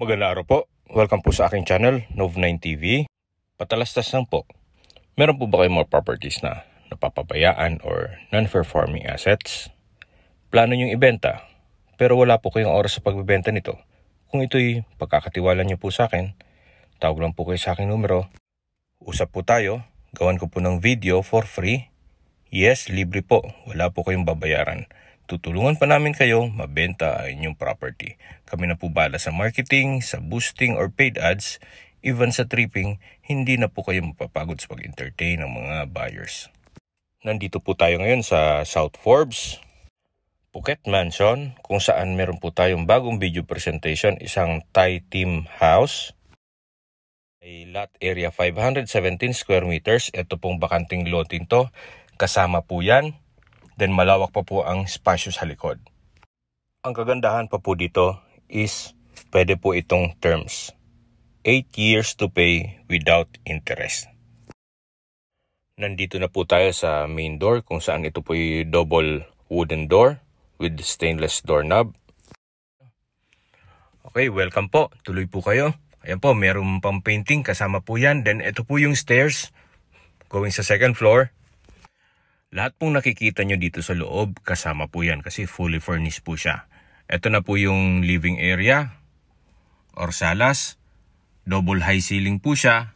Magandang araw po. Welcome po sa aking channel, Nov9 TV. Patalastas lang po. Meron po ba kayong mga properties na napapabayaan or non-performing assets? Plano niyong ibenta, pero wala po kayong oras sa pagbebenta nito. Kung ito'y pagkakatiwala niyo po sa akin, tawag lang po kayo sa akin numero. Usap po tayo. Gawan ko po ng video for free. Yes, libre po. Wala po kayong babayaran. Tutulungan pa namin kayo mabenta ang inyong property. Kami na po bala sa marketing, sa boosting or paid ads, even sa tripping, hindi na po kayo mapapagod sa pag-entertain ng mga buyers. Nandito po tayo ngayon sa South Forbes, Phuket Mansion, kung saan meron po tayong bagong video presentation, isang Thai Team House. Ay lot area 517 square meters. Ito pong bakanting lotin to. Kasama po yan then malawak pa po ang spacious sa likod. Ang kagandahan pa po dito is pwede po itong terms. 8 years to pay without interest. Nandito na po tayo sa main door kung saan ito po yung double wooden door with stainless door knob. Okay, welcome po. Tuloy po kayo. Ayan po, meron pang painting kasama po yan. Then ito po yung stairs going sa second floor. Lahat pong nakikita nyo dito sa loob, kasama po yan kasi fully furnished po siya. Ito na po yung living area or salas. Double high ceiling po siya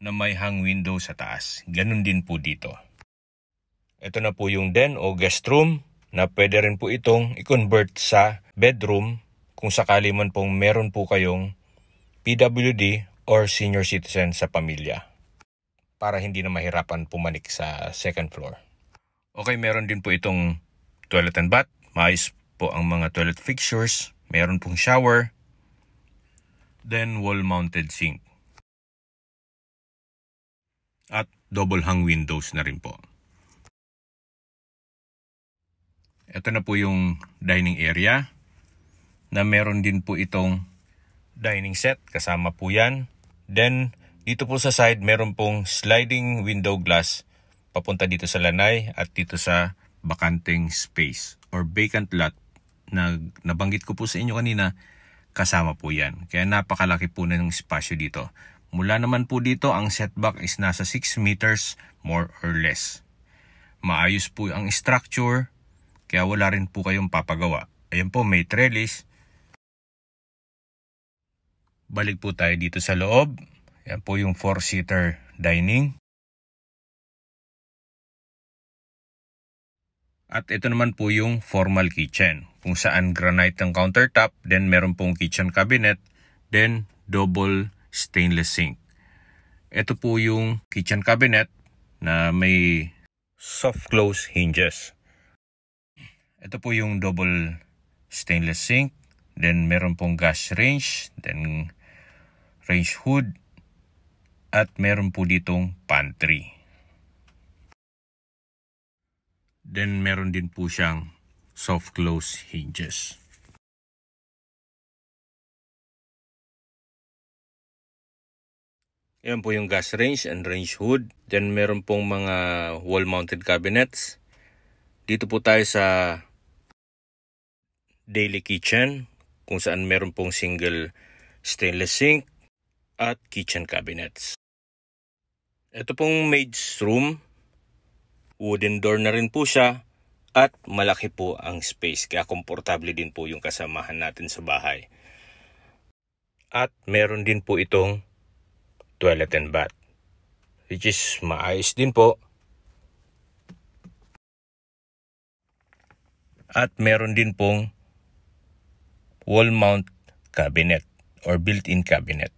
na may hang window sa taas. Ganun din po dito. Ito na po yung den o guest room na pwede rin po itong i-convert sa bedroom kung sakali man pong meron po kayong PWD or senior citizen sa pamilya para hindi na mahirapan pumanik sa second floor. Okay, meron din po itong toilet and bath. Maayos po ang mga toilet fixtures. Meron pong shower. Then wall-mounted sink. At double hung windows na rin po. Ito na po yung dining area na meron din po itong dining set. Kasama po yan. Then, dito po sa side, meron pong sliding window glass papunta dito sa Lanay at dito sa bakanting space or vacant lot na nabanggit ko po sa inyo kanina, kasama po yan. Kaya napakalaki po na ng espasyo dito. Mula naman po dito, ang setback is nasa 6 meters more or less. Maayos po ang structure, kaya wala rin po kayong papagawa. Ayan po, may trellis. Balik po tayo dito sa loob. Ayan po yung 4-seater dining. At ito naman po yung formal kitchen, kung saan granite ang countertop, then meron pong kitchen cabinet, then double stainless sink. Ito po yung kitchen cabinet na may soft close hinges. Ito po yung double stainless sink, then meron pong gas range, then range hood, at meron po ditong pantry. Then meron din po siyang soft close hinges. Yan po yung gas range and range hood. Then meron pong mga wall mounted cabinets. Dito po tayo sa daily kitchen kung saan meron pong single stainless sink at kitchen cabinets. Ito pong maid's room Wooden door na rin po siya at malaki po ang space kaya komportable din po yung kasamahan natin sa bahay. At meron din po itong toilet and bath which is maayos din po. At meron din pong wall mount cabinet or built-in cabinet.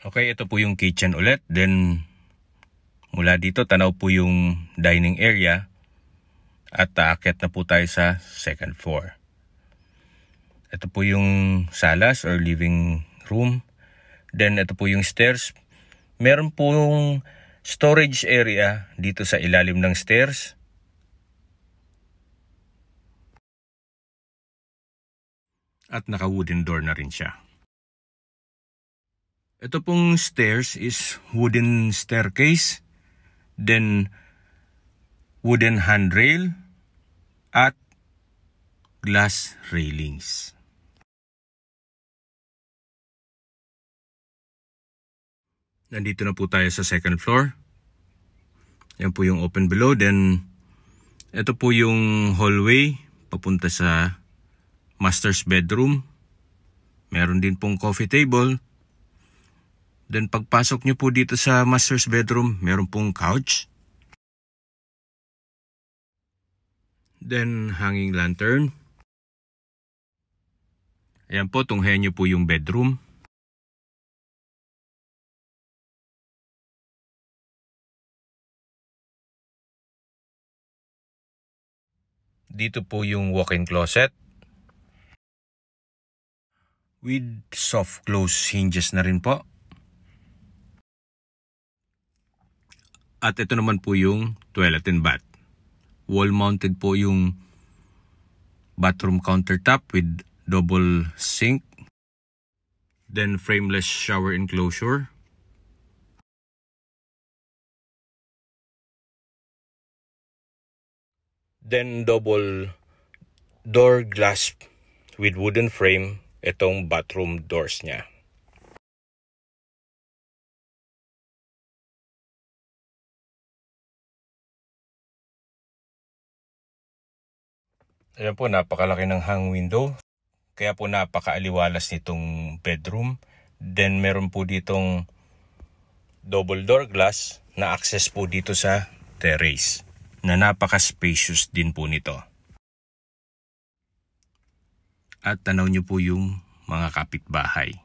Okay, ito po yung kitchen ulit. Then, mula dito, tanaw po yung dining area. At aakyat na po tayo sa second floor. Ito po yung salas or living room. Then, ito po yung stairs. Meron po yung storage area dito sa ilalim ng stairs. At naka-wooden door na rin siya. Ito pong stairs is wooden staircase, then wooden handrail, at glass railings. Nandito na po tayo sa second floor. Yan po yung open below. Then, ito po yung hallway papunta sa master's bedroom. Meron din pong coffee table Then pagpasok niyo po dito sa master's bedroom, meron pong couch. Then hanging lantern. Ayan po, tunghayan nyo po yung bedroom. Dito po yung walk-in closet. With soft close hinges na rin po. At ito naman po yung toilet and bath. Wall mounted po yung bathroom countertop with double sink. Then frameless shower enclosure. Then double door glass with wooden frame itong bathroom doors niya. Ayan po, napakalaki ng hang window. Kaya po napakaaliwalas nitong bedroom. Then meron po ditong double door glass na access po dito sa terrace na napaka-spacious din po nito. At tanaw nyo po yung mga kapitbahay.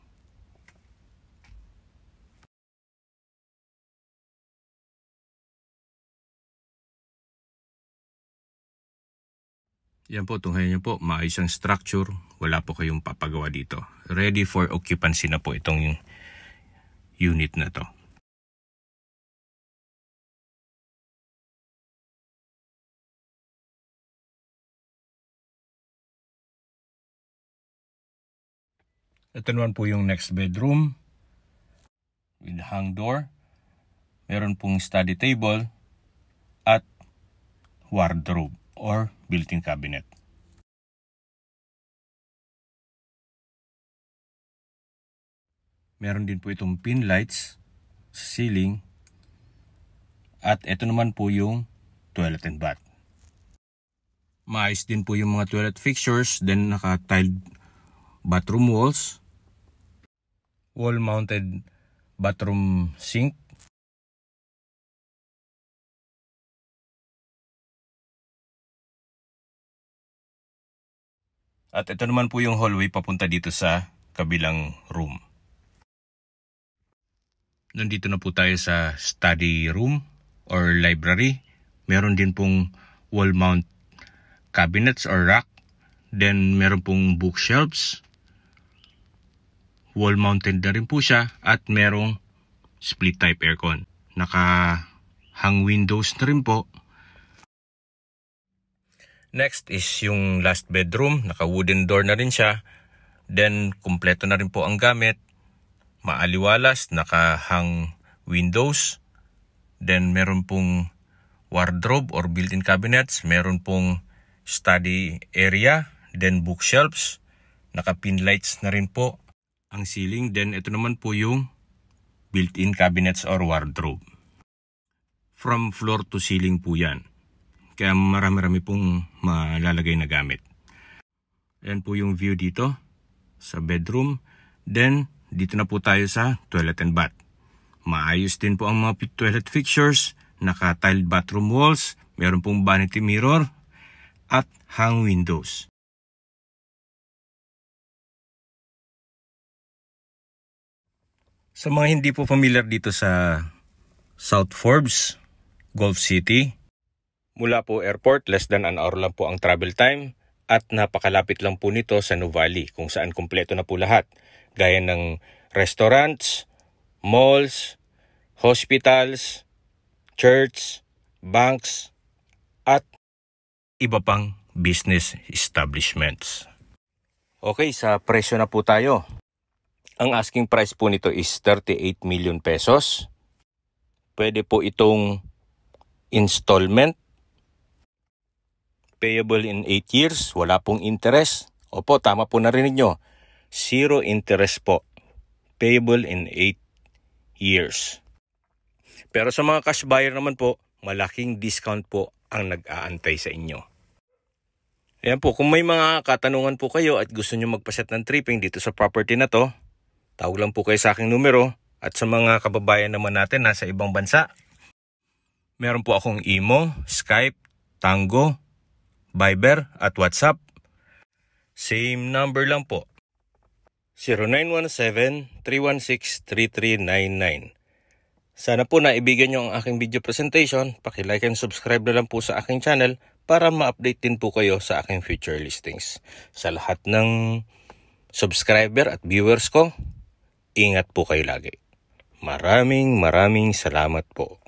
Yan po, tunghayan nyo po, maayos ang structure, wala po kayong papagawa dito. Ready for occupancy na po itong unit na to. Ito naman po yung next bedroom with hang door. Meron pong study table at wardrobe or built-in cabinet. Meron din po itong pin lights sa ceiling. At ito naman po yung toilet and bath. Maayos din po yung mga toilet fixtures. Then naka-tiled bathroom walls. Wall-mounted bathroom sink. At ito naman po yung hallway papunta dito sa kabilang room. Nandito na po tayo sa study room or library. Meron din pong wall mount cabinets or rack. Then meron pong bookshelves. Wall mounted na rin po siya at merong split type aircon. Naka hang windows na rin po Next is yung last bedroom, naka wooden door na rin siya. Then kumpleto na rin po ang gamit. Maaliwalas, naka-hang windows. Then meron pong wardrobe or built-in cabinets, meron pong study area, then bookshelves, naka-pin lights na rin po ang ceiling. Then ito naman po yung built-in cabinets or wardrobe. From floor to ceiling po yan. Kaya marami-rami pong malalagay na gamit. Ayan po yung view dito sa bedroom. Then, dito na po tayo sa toilet and bath. Maayos din po ang mga toilet fixtures, naka-tiled bathroom walls, meron pong vanity mirror, at hang windows. Sa mga hindi po familiar dito sa South Forbes, Gulf City, Mula po airport, less than an hour lang po ang travel time at napakalapit lang po nito sa Nuvali kung saan kumpleto na po lahat. Gaya ng restaurants, malls, hospitals, church, banks, at iba pang business establishments. Okay, sa presyo na po tayo. Ang asking price po nito is 38 million pesos. Pwede po itong installment payable in 8 years, wala pong interest. Opo, tama po narinig nyo. Zero interest po. Payable in 8 years. Pero sa mga cash buyer naman po, malaking discount po ang nag-aantay sa inyo. Ayan po, kung may mga katanungan po kayo at gusto nyo magpaset ng tripping dito sa property na to, tawag lang po kayo sa aking numero at sa mga kababayan naman natin nasa ibang bansa. Meron po akong imo, Skype, Tango, Viber at WhatsApp. Same number lang po. 0917-316-3399 Sana po naibigan nyo ang aking video presentation. Pakilike and subscribe na lang po sa aking channel para ma-update din po kayo sa aking future listings. Sa lahat ng subscriber at viewers ko, ingat po kayo lagi. Maraming maraming salamat po.